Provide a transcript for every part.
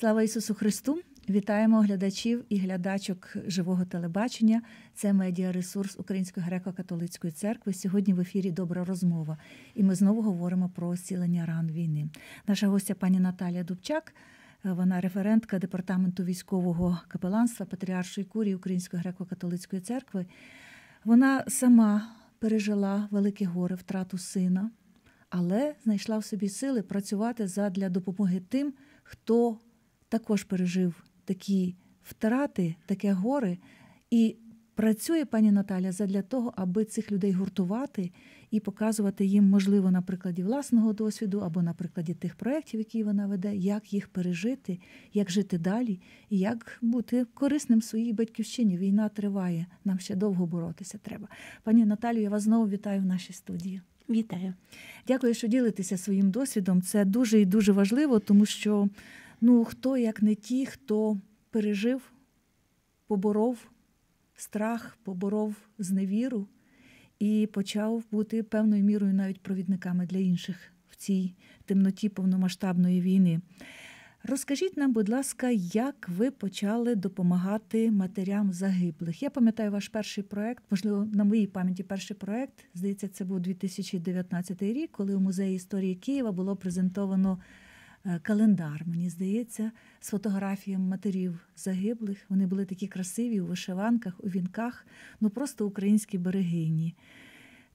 Слава Ісусу Христу! Вітаємо глядачів і глядачок живого телебачення. Це медіаресурс Української греко-католицької церкви. Сьогодні в ефірі Добра розмова, і ми знову говоримо про зцілення ран війни. Наша гостя пані Наталія Дубчак. Вона референтка департаменту військового капеланства Патріаршої курії Української греко-католицької церкви. Вона сама пережила велике горе, втрату сина, але знайшла в собі сили працювати задля допомоги тим, хто також пережив такі втрати, таке горе. І працює пані Наталя задля того, аби цих людей гуртувати і показувати їм, можливо, на прикладі власного досвіду або на прикладі тих проєктів, які вона веде, як їх пережити, як жити далі, і як бути корисним своїй батьківщині. Війна триває, нам ще довго боротися треба. Пані Наталю, я вас знову вітаю в нашій студії. Вітаю, дякую, що ділитеся своїм досвідом. Це дуже і дуже важливо, тому що Ну, хто як не ті, хто пережив, поборов страх, поборов зневіру і почав бути певною мірою навіть провідниками для інших в цій темноті повномасштабної війни. Розкажіть нам, будь ласка, як ви почали допомагати матерям загиблих? Я пам'ятаю ваш перший проект, можливо, на моїй пам'яті перший проект. Здається, це був 2019 рік, коли у музеї історії Києва було презентовано Е, календар, мені здається, з фотографіями матерів загиблих. Вони були такі красиві у вишиванках, у вінках, ну просто українські берегині.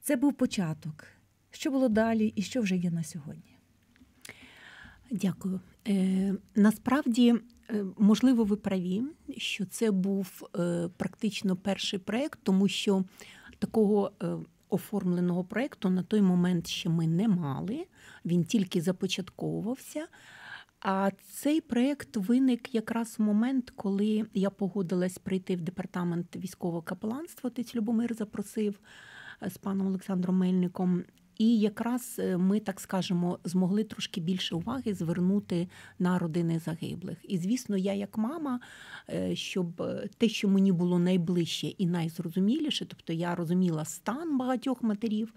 Це був початок. Що було далі і що вже є на сьогодні? Дякую. Е, Насправді, е, можливо, ви праві, що це був е, практично перший проєкт, тому що такого оформленого проєкту на той момент ще ми не мали, він тільки започатковувався. А цей проєкт виник якраз в момент, коли я погодилась прийти в департамент військового капеланства. Отець Любомир запросив е, з паном Олександром Мельником і якраз е, ми, так скажемо, змогли трошки більше уваги звернути на родини загиблих. І звісно, я, як мама, е, щоб е, те, що мені було найближче і найзрозуміліше, тобто я розуміла стан багатьох матерів.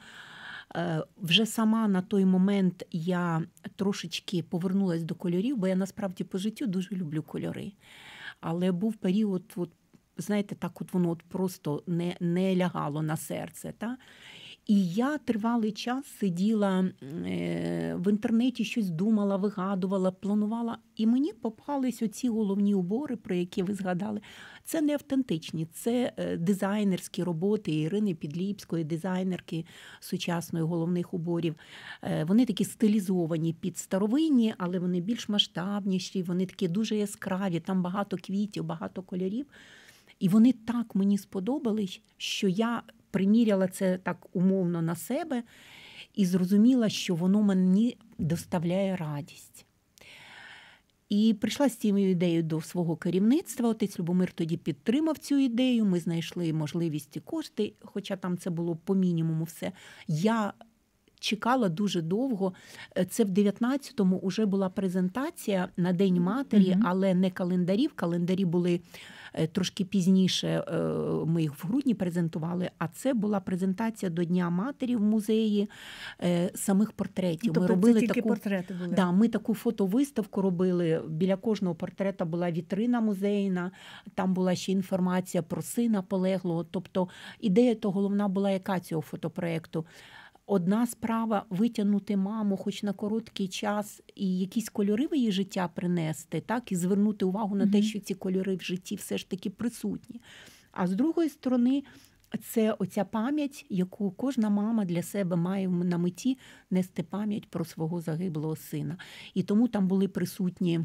Вже сама на той момент я трошечки повернулася до кольорів, бо я насправді по життю дуже люблю кольори. Але був період, от, знаєте, так от воно от просто не не лягало на серце. Та? І я тривалий час сиділа е, в інтернеті, щось думала, вигадувала, планувала. І мені попались оці головні убори, про які ви згадали. Це не автентичні, це е, дизайнерські роботи Ірини Підліпської, дизайнерки сучасної головних уборів. Е, вони такі стилізовані під старовинні, але вони більш масштабніші, вони такі дуже яскраві, там багато квітів, багато кольорів. І вони так мені сподобались, що я приміряла це так умовно на себе і зрозуміла, що воно мені доставляє радість. І прийшла з цією ідеєю до свого керівництва. Отець Любомир тоді підтримав цю ідею. Ми знайшли можливість і кошти, хоча там це було по мінімуму все. Я чекала дуже довго. Е, це в 19-му вже була презентація на День матері, але не календарів. Календарі були Е, трошки пізніше е, ми їх в грудні презентували. А це була презентація до Дня матері в музеї е, самих портретів. Тобто ми робили це тільки таку портрети були. Да, Ми таку фотовиставку робили. Біля кожного портрета була вітрина музейна. Там була ще інформація про сина полеглого. Тобто ідея то головна була яка цього фотопроекту. Одна справа витягнути маму, хоч на короткий час, і якісь кольори в її життя принести, так і звернути увагу на те, що ці кольори в житті все ж таки присутні. А з другої сторони, це оця пам'ять, яку кожна мама для себе має на меті нести пам'ять про свого загиблого сина. І тому там були присутні.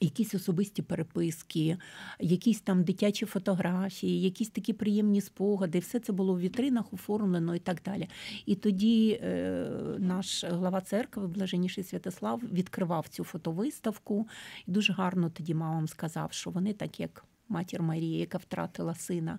Якісь особисті переписки, якісь там дитячі фотографії, якісь такі приємні спогади, все це було в вітринах оформлено і так далі. І тоді е, наш глава церкви, блаженніший Святослав, відкривав цю фотовиставку і дуже гарно тоді мамам сказав, що вони, так як матір Марія, яка втратила сина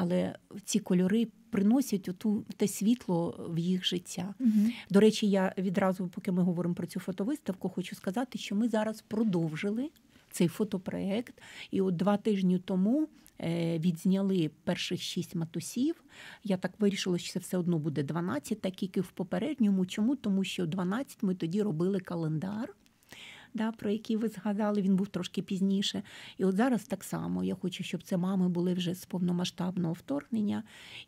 але ці кольори приносять оту те світло в їх життя. Угу. До речі, я відразу, поки ми говоримо про цю фотовиставку, хочу сказати, що ми зараз продовжили. Цей фотопроект, і от два тижні тому е, відзняли перших шість матусів. Я так вирішила, що це все одно буде 12, так як і в попередньому. Чому? Тому що 12 ми тоді робили календар да, про який ви згадали, він був трошки пізніше. І от зараз так само я хочу, щоб це мами були вже з повномасштабного вторгнення.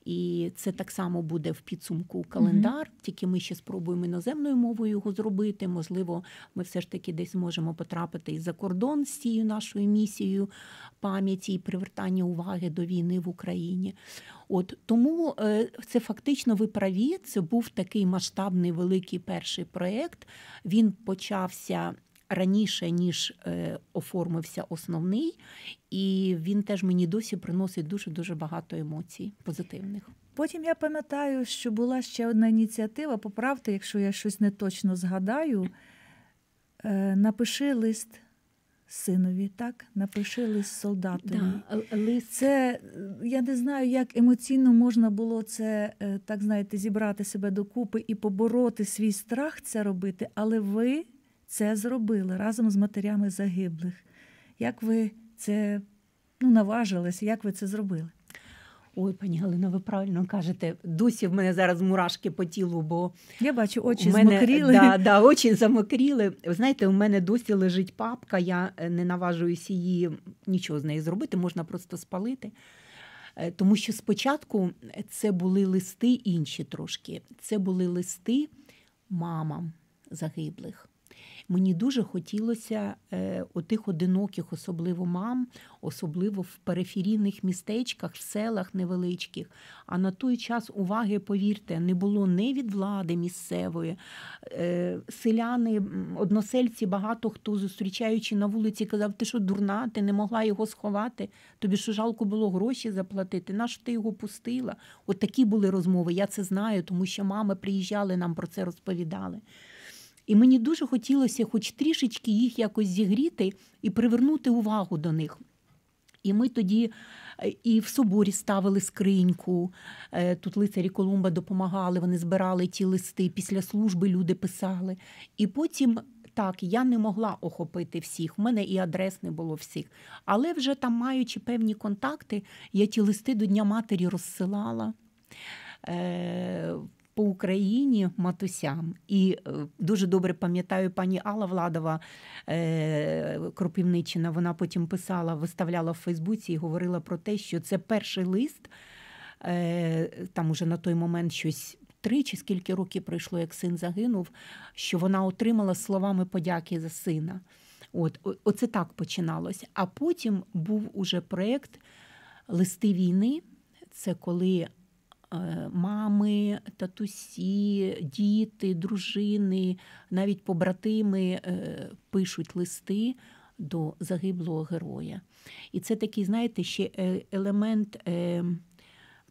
І це так само буде в підсумку календар. Mm-hmm. Тільки ми ще спробуємо іноземною мовою його зробити. Можливо, ми все ж таки десь зможемо потрапити і за кордон з цією нашою місією пам'яті і привертання уваги до війни в Україні. От тому е, це фактично ви праві. Це був такий масштабний великий перший проєкт. Він почався раніше ніж е, оформився основний, і він теж мені досі приносить дуже дуже багато емоцій позитивних. Потім я пам'ятаю, що була ще одна ініціатива. Поправте, якщо я щось не точно згадаю, е, напиши лист. Синові, так, напиши лист солдатові. Да, Це е, я не знаю, як емоційно можна було це так знаєте, зібрати себе докупи і побороти свій страх це робити, але ви це зробили разом з матерями загиблих. Як ви це ну, наважилися, як ви це зробили? Ой, пані Галина, ви правильно кажете. Досі в мене зараз мурашки по тілу, бо я бачу очі мене, замокріли. Да, да, очі замокріли. Ви знаєте, у мене досі лежить папка, я е, не наважуюся її нічого з нею зробити, можна просто спалити. Е, тому що спочатку це були листи інші трошки. Це були листи мамам загиблих мені дуже хотілося е, отих одиноких, особливо мам, особливо в периферійних містечках, в селах невеличких. А на той час уваги, повірте, не було не від влади місцевої. Е, селяни, односельці, багато хто зустрічаючи на вулиці, казав, ти що дурна, ти не могла його сховати. Тобі що жалко було гроші заплатити? Наш ти його пустила? От такі були розмови. Я це знаю, тому що мами приїжджали, нам про це розповідали. І мені дуже хотілося, хоч трішечки їх якось зігріти і привернути увагу до них. І ми тоді е, і в соборі ставили скриньку. Е, тут лицарі Колумба допомагали, вони збирали ті листи. Після служби люди писали. І потім. Так, я не могла охопити всіх, в мене і адрес не було всіх. Але вже там, маючи певні контакти, я ті листи до Дня Матері розсилала. Е, по Україні матусям. І е, дуже добре пам'ятаю пані Алла Владова е, Кропівничина. Вона потім писала, виставляла в Фейсбуці і говорила про те, що це перший лист. Е, там уже на той момент щось три чи скільки років пройшло, як син загинув, що вона отримала словами подяки за сина. От, Оце так починалось. А потім був уже проєкт Листи війни. Це коли Е, мами, татусі, діти, дружини, навіть побратими е, пишуть листи до загиблого героя. І це такий, знаєте, ще е, елемент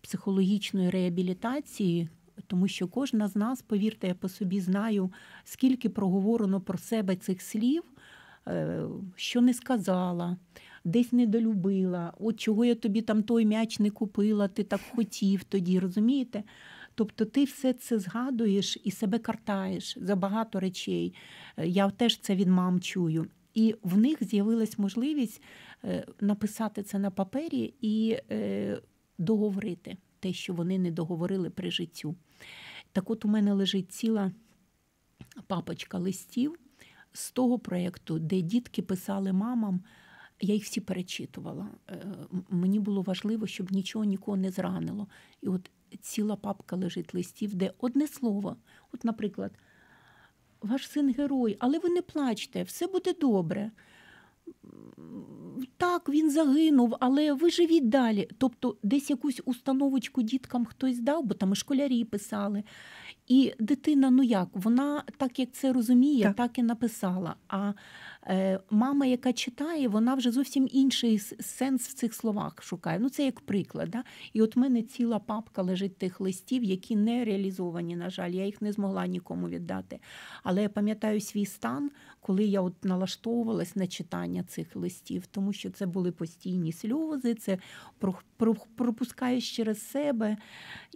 психологічної реабілітації. Тому що кожна з нас, повірте, я по собі знаю, скільки проговорено про себе цих слів, що не сказала, десь недолюбила, от чого я тобі там той м'яч не купила, ти так хотів тоді, розумієте? Тобто ти все це згадуєш і себе картаєш за багато речей. Е, я теж це від мам чую. І в них з'явилась можливість е, написати це на папері і е, договорити те, що вони не договорили при життю. Так от у мене лежить ціла папочка листів з того проєкту, де дітки писали мамам я їх всі перечитувала. Е, мені було важливо, щоб нічого нікого не зранило. І от ціла папка лежить листів, де одне слово. От, наприклад, ваш син герой, але ви не плачте, все буде добре. Так, він загинув, але ви живіть далі. Тобто, десь якусь установочку діткам хтось дав, бо там і школярі писали. І дитина, ну як, вона так як це розуміє, так, так і написала. А Е, мама, яка читає, вона вже зовсім інший сенс в цих словах шукає. Ну це як приклад. Да? І от в мене ціла папка лежить тих листів, які не реалізовані, на жаль, я їх не змогла нікому віддати. Але я пам'ятаю свій стан, коли я от налаштовувалась на читання цих листів, тому що це були постійні сльози, це пропускаєш через себе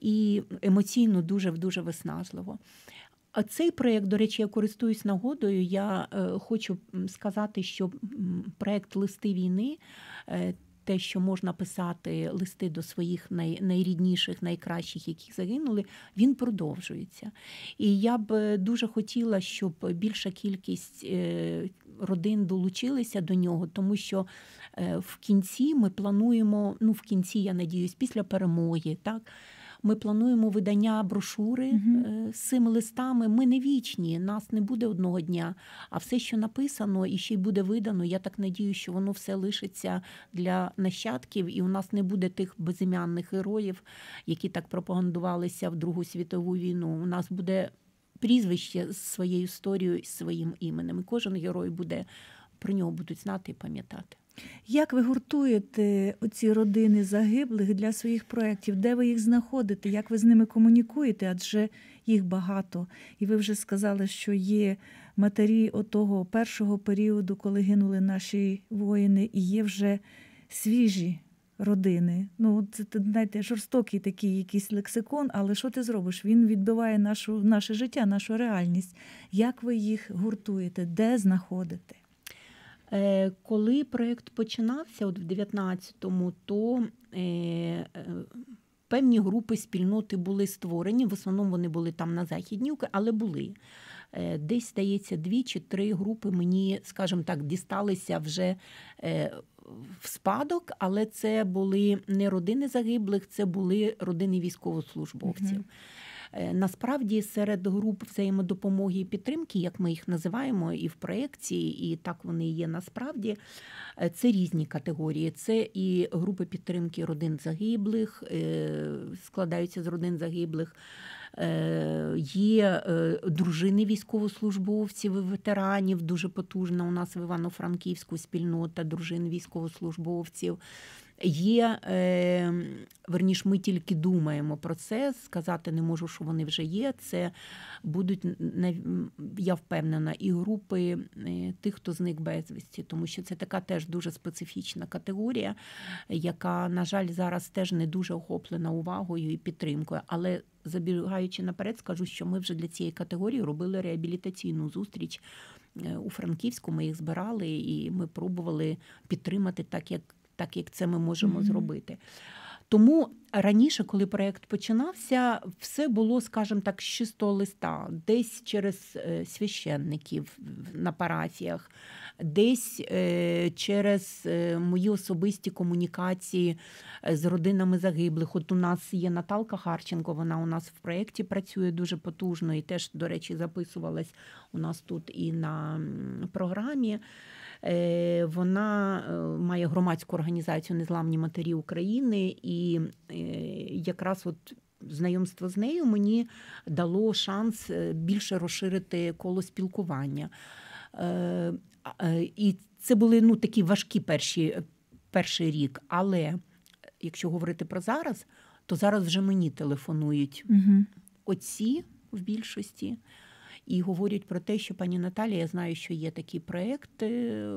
і емоційно дуже дуже виснажливо. А цей проєкт, до речі, я користуюсь нагодою. Я е, хочу сказати, що проєкт Листи війни. Е, те, що можна писати листи до своїх най, найрідніших, найкращих, які загинули, він продовжується. І я б е, дуже хотіла, щоб більша кількість родин долучилися до нього, тому що в кінці ми плануємо, ну в кінці, я надіюсь, після перемоги, так ми плануємо видання брошури е, з цими листами. Ми не вічні, нас не буде одного дня. А все, що написано і ще й буде видано, я так надію, що воно все лишиться для нащадків, і у нас не буде тих безім'янних героїв, які так пропагандувалися в Другу світову війну. У нас буде прізвище з своєю історією, з своїм іменем. І Кожен герой буде про нього будуть знати і пам'ятати. Як ви гуртуєте ці родини загиблих для своїх проєктів? Де ви їх знаходите? Як ви з ними комунікуєте? Адже їх багато. І ви вже сказали, що є матері отого першого періоду, коли гинули наші воїни, і є вже свіжі родини. Ну, це знаєте, жорстокий такий якийсь лексикон, але що ти зробиш? Він відбиває нашу, наше життя, нашу реальність. Як ви їх гуртуєте? Де знаходите? Е, коли проєкт починався от в 19-му, то е, е, певні групи спільноти були створені. В основному вони були там на Західній Україні, але були. Десь, здається, дві чи три групи мені, скажімо так, дісталися вже в спадок, але це були не родини загиблих, це були родини військовослужбовців. Mm-hmm. Е, насправді серед груп взаємодопомоги і підтримки, як ми їх називаємо, і в проєкті, і так вони є насправді. Е, це різні категорії. Це і групи підтримки родин загиблих, е, складаються з родин загиблих. Є дружини військовослужбовців, і ветеранів дуже потужна. У нас в Івано-Франківську спільнота дружин військовослужбовців. Є е, верніш, ми тільки думаємо про це. Сказати не можу, що вони вже є. Це будуть я впевнена, і групи е, тих, хто зник безвісті, тому що це така теж дуже специфічна категорія, яка, на жаль, зараз теж не дуже охоплена увагою і підтримкою. Але забігаючи наперед, скажу, що ми вже для цієї категорії робили реабілітаційну зустріч е, у Франківську. Ми їх збирали і ми пробували підтримати так, як так як це ми можемо mm-hmm. зробити. Тому раніше, коли проект починався, все було, скажімо так, з чистого листа, десь через е, священників на парафіях, десь е, через е, мої особисті комунікації з родинами загиблих. От у нас є Наталка Харченко, вона у нас в проєкті працює дуже потужно і теж, до речі, записувалась у нас тут і на програмі. Е, вона е, має громадську організацію Незламні матері України і е, якраз от. Знайомство з нею мені дало шанс більше розширити коло спілкування. І це були ну, такі важкі перші, перший рік. Але якщо говорити про зараз, то зараз вже мені телефонують угу. отці в більшості і говорять про те, що пані Наталія, я знаю, що є такі проекти е,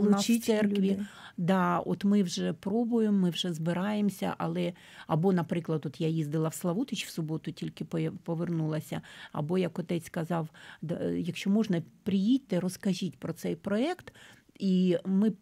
у нас в церкві. Да, От ми вже пробуємо, ми вже збираємося, але або, наприклад, от я їздила в Славутич в суботу, тільки повернулася, або як отець сказав, е, якщо можна, приїдьте, розкажіть про цей проект. І ми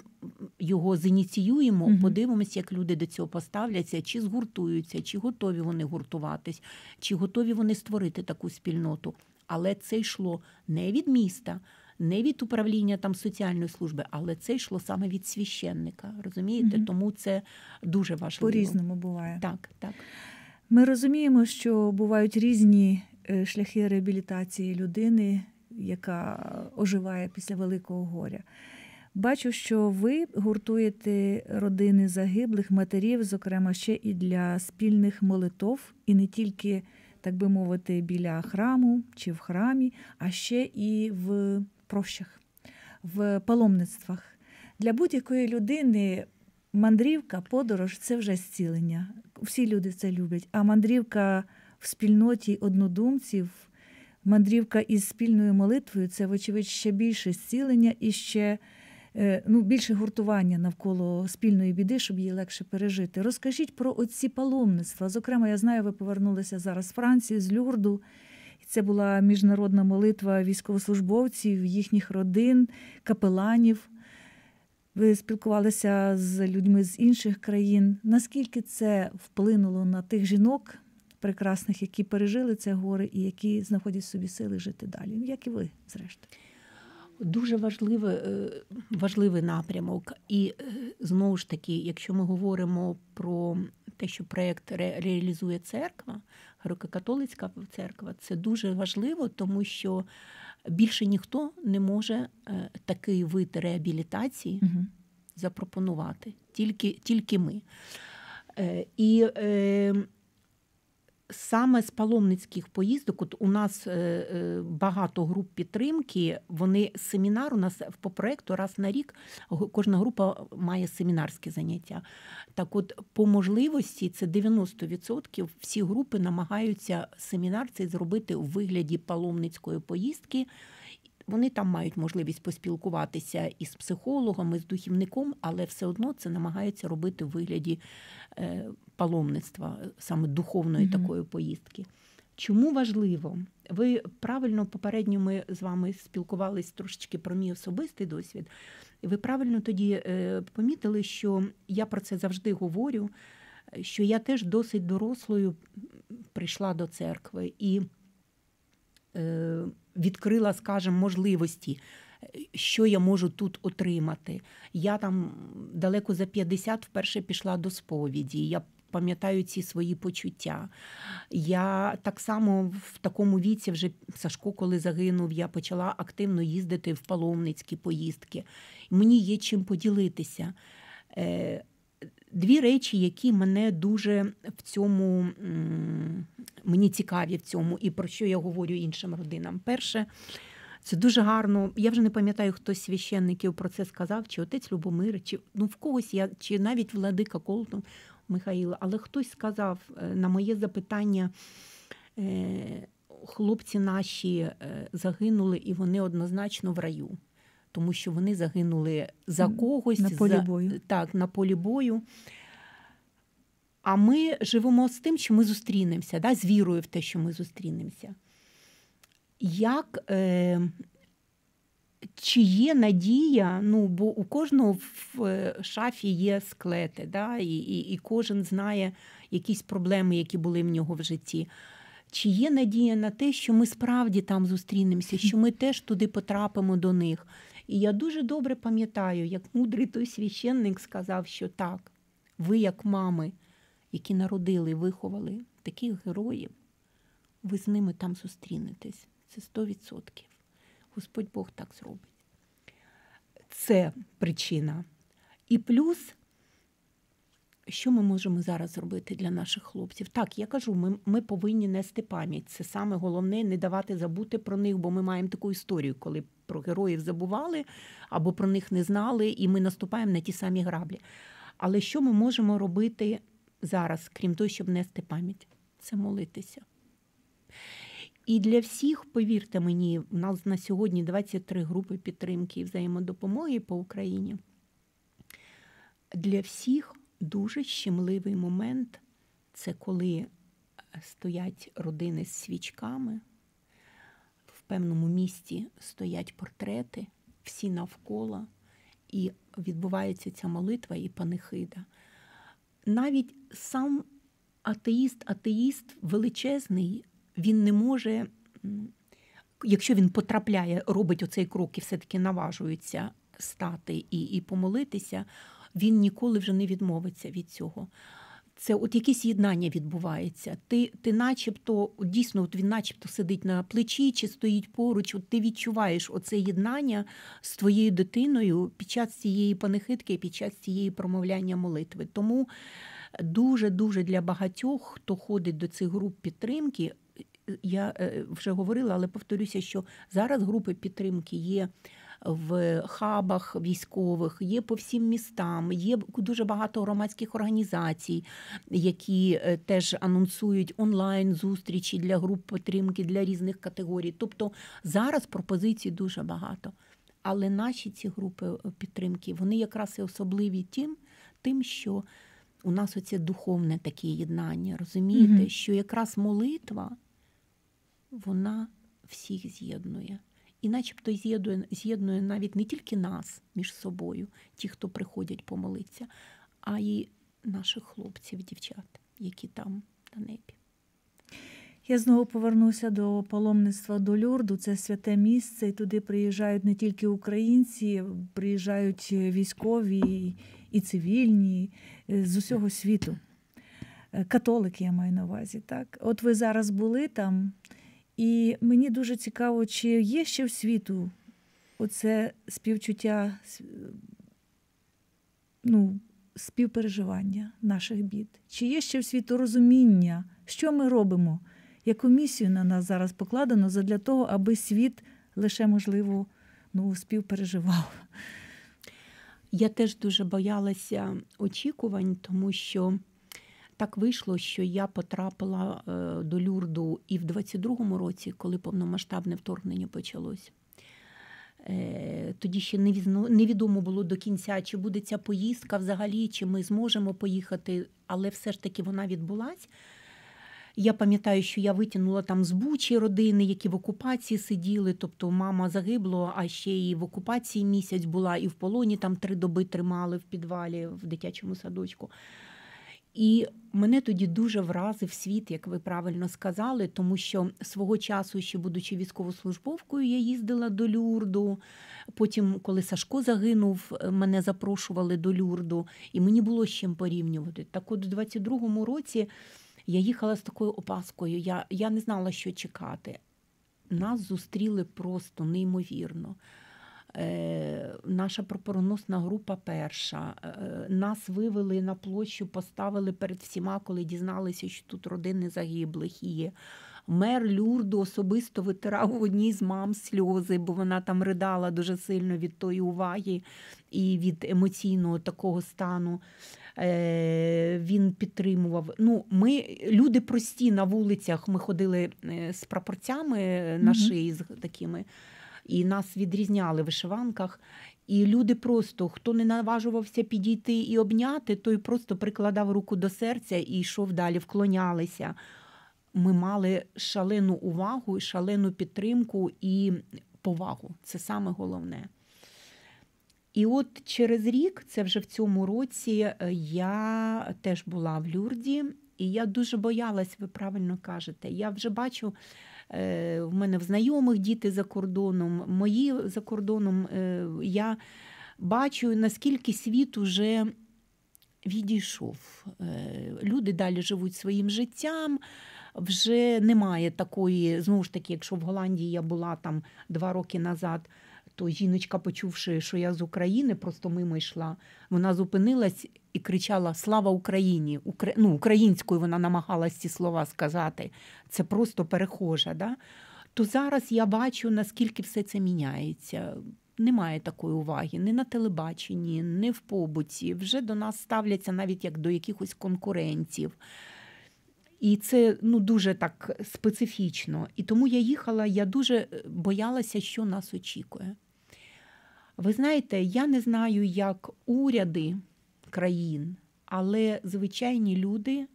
його зініціюємо, mm подивимося, як люди до цього поставляться, чи згуртуються, чи готові вони гуртуватись, чи готові вони створити таку спільноту. Але це йшло не від міста, не від управління там соціальної служби, але це йшло саме від священника. Розумієте? mm Тому це дуже важливо. По різному буває. Так, так. Ми розуміємо, що бувають різні е, шляхи реабілітації людини, яка оживає після великого горя. Бачу, що ви гуртуєте родини загиблих матерів, зокрема ще і для спільних молитов, і не тільки так би мовити, біля храму чи в храмі, а ще і в прощах, в паломництвах. Для будь-якої людини мандрівка, подорож це вже зцілення. Всі люди це люблять. А мандрівка в спільноті однодумців, мандрівка із спільною молитвою це, вочевидь, ще більше зцілення і ще. Е, ну, більше гуртування навколо спільної біди, щоб її легше пережити. Розкажіть про оці паломництва. Зокрема, я знаю, ви повернулися зараз з Франції, з Люрду. Це була міжнародна молитва військовослужбовців, їхніх родин, капеланів. Ви спілкувалися з людьми з інших країн. Наскільки це вплинуло на тих жінок прекрасних, які пережили це горе і які знаходять собі сили жити далі, як і ви, зрештою? дуже важливий, е, важливий напрямок. І е, знову ж таки, якщо ми говоримо про те, що проєкт реалізує церква, греко-католицька церква, це дуже важливо, тому що більше ніхто не може е, такий вид реабілітації угу. запропонувати, тільки, тільки ми. І Саме з паломницьких поїздок, от у нас е, е, багато груп підтримки. Вони семінар у нас по проекту раз на рік кожна група має семінарські заняття. Так, от по можливості це 90% всі групи намагаються семінар цей зробити у вигляді паломницької поїздки. Вони там мають можливість поспілкуватися із психологом, і з духівником, але все одно це намагаються робити в вигляді е, паломництва, е, саме духовної mm-hmm. такої поїздки. Чому важливо? Ви правильно попередньо ми з вами спілкувались трошечки про мій особистий досвід. Ви правильно тоді е, помітили, що я про це завжди говорю, що я теж досить дорослою прийшла до церкви і е, відкрила, скажімо, можливості. Що я можу тут отримати? Я там далеко за 50 вперше пішла до сповіді. Я пам'ятаю ці свої почуття. Я так само в такому віці, вже Сашко, коли загинув, я почала активно їздити в паломницькі поїздки. Мені є чим поділитися. Е, дві речі, які мене дуже в цьому мені цікаві в цьому, і про що я говорю іншим родинам. Перше, це дуже гарно. Я вже не пам'ятаю, хто з священників про це сказав, чи отець Любомир, чи ну в когось я, чи навіть Владика Колтон Михаїла. Але хтось сказав е, на моє запитання. Е, хлопці наші е, загинули, і вони однозначно в раю, тому що вони загинули за когось на полі за, бою. Так, на полі бою. А ми живемо з тим, що ми зустрінемося, да, з вірою в те, що ми зустрінемося. Як чи є надія? Ну бо у кожного в е, шафі є склети, да, і, і, і кожен знає якісь проблеми, які були в нього в житті. Чи є надія на те, що ми справді там зустрінемося, що ми теж туди потрапимо до них? І я дуже добре пам'ятаю, як мудрий той священник сказав, що так, ви, як мами, які народили, виховали таких героїв, ви з ними там зустрінетесь. Це сто відсотків. Господь Бог так зробить. Це причина. І плюс, що ми можемо зараз зробити для наших хлопців? Так, я кажу, ми ми повинні нести пам'ять. Це саме головне не давати забути про них, бо ми маємо таку історію, коли про героїв забували або про них не знали, і ми наступаємо на ті самі граблі. Але що ми можемо робити зараз, крім того, щоб нести пам'ять? Це молитися. І для всіх, повірте мені, в нас на сьогодні 23 групи підтримки і взаємодопомоги по Україні. Для всіх дуже щемливий момент це коли е, стоять родини з свічками, в певному місті стоять портрети, всі навколо, і відбувається ця молитва і панихида. Навіть сам атеїст, атеїст величезний він не може, якщо він потрапляє, робить оцей крок і все-таки наважується стати і, і помолитися, він ніколи вже не відмовиться від цього. Це от якесь єднання відбувається. Ти ти начебто дійсно от він начебто сидить на плечі чи стоїть поруч. От Ти відчуваєш оце єднання з твоєю дитиною під час цієї панихитки, під час цієї промовляння молитви. Тому дуже-дуже для багатьох, хто ходить до цих груп підтримки, я е, вже говорила, але повторюся, що зараз групи підтримки є. В хабах військових є по всім містам, є дуже багато громадських організацій, які е, теж анонсують онлайн зустрічі для груп підтримки для різних категорій. Тобто зараз пропозицій дуже багато. Але наші ці групи е, підтримки вони якраз і особливі тим, тим, що у нас оце духовне таке єднання, розумієте, угу. що якраз молитва вона всіх з'єднує. І начебто з'єднує з'єднує навіть не тільки нас між собою, ті, хто приходять помолитися, а й наших хлопців, дівчат, які там на небі. Я знову повернуся до паломництва до Люрду. Це святе місце, і туди приїжджають не тільки українці, приїжджають військові і цивільні е, з усього світу. Е, католики я маю на увазі. так? От ви зараз були там. І мені дуже цікаво, чи є ще в світу оце співчуття, ну, співпереживання наших бід, чи є ще в світу розуміння, що ми робимо, яку місію на нас зараз покладено для того, аби світ лише можливо ну, співпереживав. Я теж дуже боялася очікувань, тому що. Так вийшло, що я потрапила е, до Люрду і в 22-му році, коли повномасштабне вторгнення почалось. Е, тоді ще невідомо було до кінця, чи буде ця поїздка взагалі, чи ми зможемо поїхати, але все ж таки вона відбулася. Я пам'ятаю, що я витягнула там з Бучі родини, які в окупації сиділи. Тобто мама загибло, а ще і в окупації місяць була, і в полоні там три доби тримали в підвалі в дитячому садочку. І мене тоді дуже вразив світ, як ви правильно сказали, тому що свого часу, ще будучи військовослужбовкою, я їздила до Люрду. Потім, коли Сашко загинув, е, мене запрошували до Люрду, і мені було з чим порівнювати. Так, от у 22-му році я їхала з такою опаскою. Я, Я не знала, що чекати. Нас зустріли просто неймовірно. Е, наша пропороносна група перша. Е, нас вивели на площу, поставили перед всіма, коли дізналися, що тут родини загиблих є. Мер Люрду особисто витирав у одній з мам сльози, бо вона там ридала дуже сильно від тої уваги і від емоційного такого стану. Е, він підтримував. Ну, ми люди прості на вулицях. Ми ходили з прапорцями на шиї з такими і нас відрізняли в вишиванках. І люди просто, хто не наважувався підійти і обняти, той просто прикладав руку до серця і йшов далі, вклонялися. Ми мали шалену увагу, шалену підтримку і повагу. Це саме головне. І от через рік, це вже в цьому році, е, я теж була в Люрді, і я дуже боялась, ви правильно кажете. Я вже бачу. Е, в мене в знайомих діти за кордоном, мої за кордоном. Е, я бачу, наскільки світ уже відійшов. Е, люди далі живуть своїм життям. Вже немає такої, знову ж таки, якщо в Голландії я була там два роки назад, то жіночка, почувши, що я з України, просто мимо йшла, вона зупинилась і кричала Слава Україні! Украї... Ну, Українською вона намагалась ці слова сказати. Це просто перехожа. Да? То зараз я бачу, наскільки все це міняється. Немає такої уваги ні на телебаченні, ні в побуті. Вже до нас ставляться навіть як до якихось конкурентів. І це ну, дуже так специфічно. І тому я їхала, я дуже е, боялася, що нас очікує. Ви знаєте, я не знаю, як уряди країн, але звичайні люди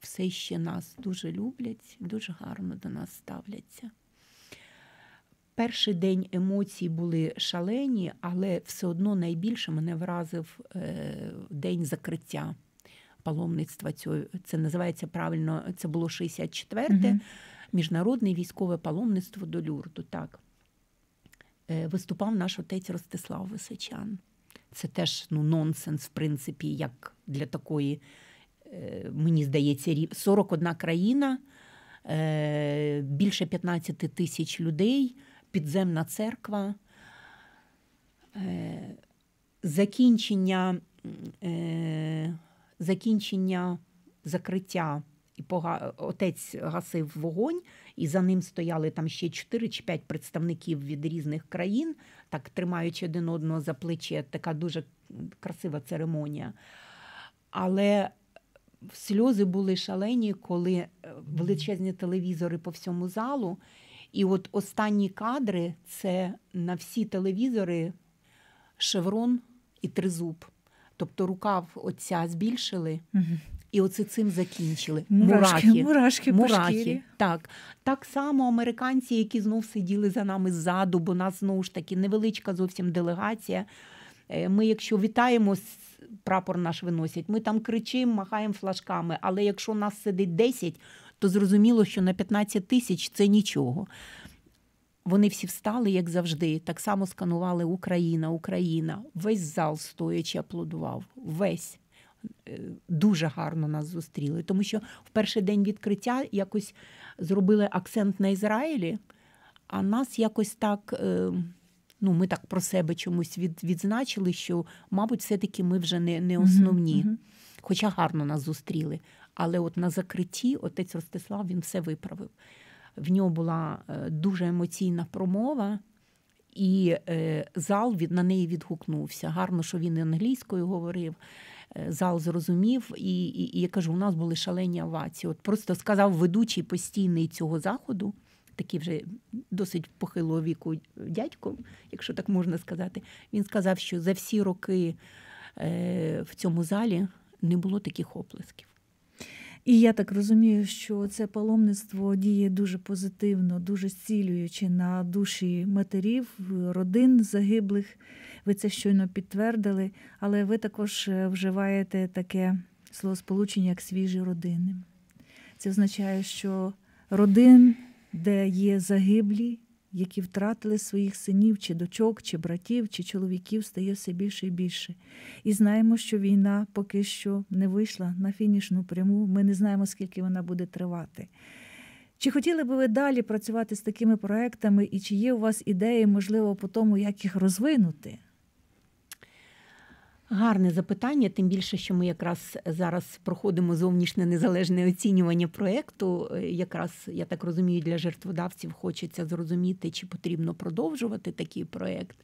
все ще нас дуже люблять, дуже гарно до нас ставляться. Перший день емоцій були шалені, але все одно найбільше мене вразив е, день закриття паломництва. Це називається правильно, це було 64 те міжнародне військове паломництво до Люрду. Так. Е, виступав наш отець Ростислав Височан. Це теж ну, нонсенс, в принципі, як для такої, е, мені здається, 41 країна, е, більше 15 тисяч людей, підземна церква. Е, закінчення, закінчення закриття і пога... отець гасив вогонь і за ним стояли там ще 4 чи 5 представників від різних країн, так тримаючи один одного за плече, така дуже красива церемонія. Але сльози були шалені, коли е, величезні телевізори по всьому залу. І от останні кадри це на всі телевізори шеврон і тризуб. Тобто рукав отця збільшили, угу і оце цим закінчили. Мурашки, мурахи, мурашки, Так Так само американці, які знов сиділи за нами ззаду, бо нас знову ж таки невеличка зовсім делегація. Е, ми, якщо вітаємо, прапор наш виносять, ми там кричимо, махаємо флажками. Але якщо нас сидить 10, то зрозуміло, що на 15 тисяч це нічого. Вони всі встали, як завжди. Так само сканували Україна, Україна. Весь зал стоячи аплодував. Весь дуже гарно нас зустріли, тому що в перший день відкриття якось зробили акцент на Ізраїлі, а нас якось так. Е, ну, ми так про себе чомусь від, відзначили, що, мабуть, все-таки ми вже не не основні, mm-hmm. хоча гарно нас зустріли. Але от на закритті отець Ростислав він все виправив. В нього була е, дуже емоційна промова, і е, зал від, на неї відгукнувся. Гарно, що він англійською говорив зал зрозумів, і, і, і я кажу, у нас були шалені овації. От просто сказав ведучий постійний цього заходу, такий вже досить похилого віку дядько, якщо так можна сказати. Він сказав, що за всі роки е, в цьому залі не було таких оплесків. І я так розумію, що це паломництво діє дуже позитивно, дуже зцілюючи на душі матерів, родин загиблих. Ви це щойно підтвердили, але ви також е, вживаєте таке словосполучення, як свіжі родини. Це означає, що родин, де є загиблі, які втратили своїх синів, чи дочок, чи братів, чи чоловіків, стає все більше і більше. І знаємо, що війна поки що не вийшла на фінішну пряму. Ми не знаємо, скільки вона буде тривати. Чи хотіли би ви далі працювати з такими проектами, і чи є у вас ідеї, можливо, по тому, як їх розвинути? Гарне запитання, тим більше, що ми якраз зараз проходимо зовнішнє незалежне оцінювання проекту. Е, якраз я так розумію, для жертводавців хочеться зрозуміти, чи потрібно продовжувати такий проект.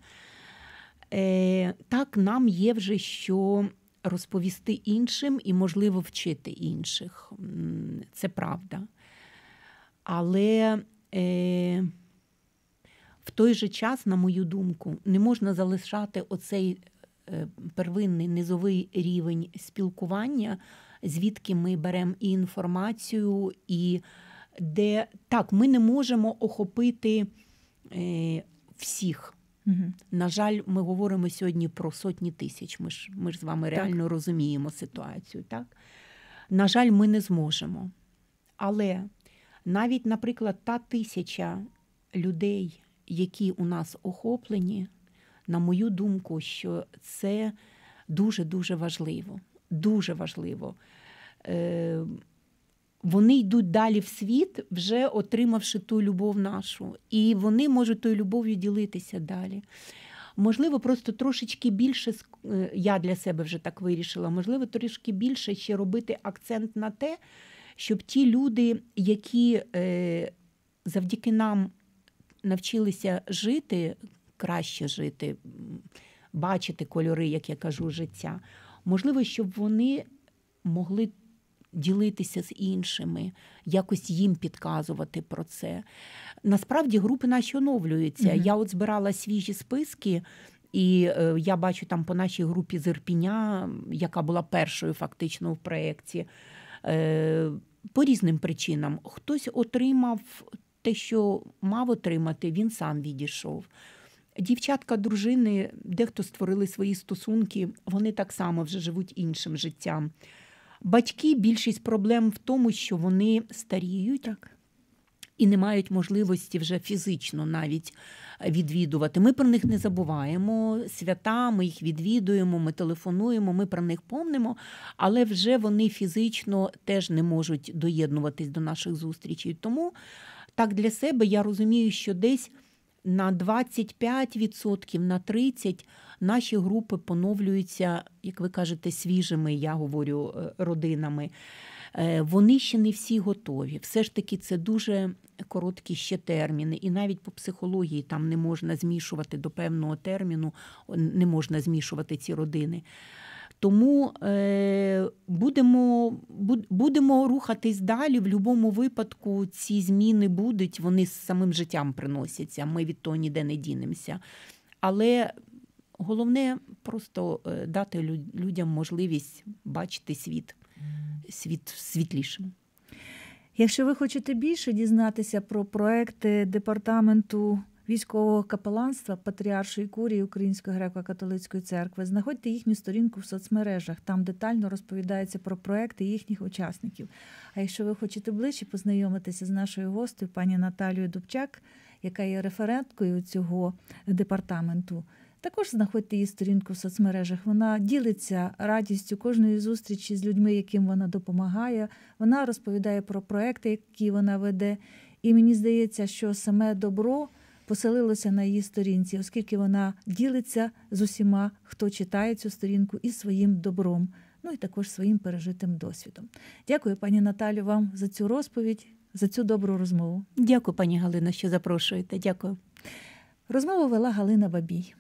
Е, так, нам є вже що розповісти іншим і, можливо, вчити інших. Це правда. Але е, в той же час, на мою думку, не можна залишати оцей. Е, первинний низовий рівень спілкування, звідки ми беремо і інформацію, і де так, ми не можемо охопити е, всіх. Угу. На жаль, ми говоримо сьогодні про сотні тисяч. Ми ж ми ж з вами так. реально розуміємо ситуацію. Так? На жаль, ми не зможемо. Але навіть, наприклад, та тисяча людей, які у нас охоплені, на мою думку, що це дуже-дуже важливо. Дуже важливо. Е, вони йдуть далі в світ, вже отримавши ту любов нашу, і вони можуть тою любов'ю ділитися далі. Можливо, просто трошечки більше е, я для себе вже так вирішила. Можливо, трошки більше ще робити акцент на те, щоб ті люди, які е, завдяки нам навчилися жити краще жити, бачити кольори, як я кажу, життя. Можливо, щоб вони могли ділитися з іншими, якось їм підказувати про це. Насправді групи наші оновлюються. Mm-hmm. Я от збирала свіжі списки. І е, я бачу там по нашій групі Зерпіня, яка була першою фактично в проєкті, е, по різним причинам. Хтось отримав те, що мав отримати, він сам відійшов. Дівчатка, дружини, дехто створили свої стосунки, вони так само вже живуть іншим життям. Батьки більшість проблем в тому, що вони старіють так. і не мають можливості вже фізично навіть е, відвідувати. Ми про них не забуваємо. Свята, ми їх відвідуємо, ми телефонуємо, ми про них помнимо, але вже вони фізично теж не можуть доєднуватись до наших зустрічей. Тому так для себе я розумію, що десь на 25%, на 30% наші групи поновлюються, як ви кажете, свіжими, я говорю, е, родинами. Е, вони ще не всі готові. Все ж таки, це дуже короткі ще терміни. І навіть по психології там не можна змішувати до певного терміну, не можна змішувати ці родини. Тому е, будемо будемо рухатись далі. В будь-якому випадку ці зміни будуть, вони з самим життям приносяться. Ми від того ніде не дінемося. Але головне просто е, дати людям можливість бачити світ, світ світлішим. Якщо ви хочете більше дізнатися про проекти департаменту військового капеланства Патріаршої курії Української греко-католицької церкви. Знаходьте їхню сторінку в соцмережах. Там детально розповідається про проекти їхніх учасників. А якщо ви хочете ближче познайомитися з нашою гостею, пані Наталією Дубчак, яка є референткою цього департаменту. Також знаходьте її сторінку в соцмережах. Вона ділиться радістю кожної зустрічі з людьми, яким вона допомагає. Вона розповідає про проекти, які вона веде. І мені здається, що саме добро поселилося на її сторінці, оскільки вона ділиться з усіма, хто читає цю сторінку, і своїм добром, ну і також своїм пережитим досвідом. Дякую, пані Наталю, вам за цю розповідь, за цю добру розмову. Дякую, пані Галина, що запрошуєте. Дякую. Розмову вела Галина Бабій.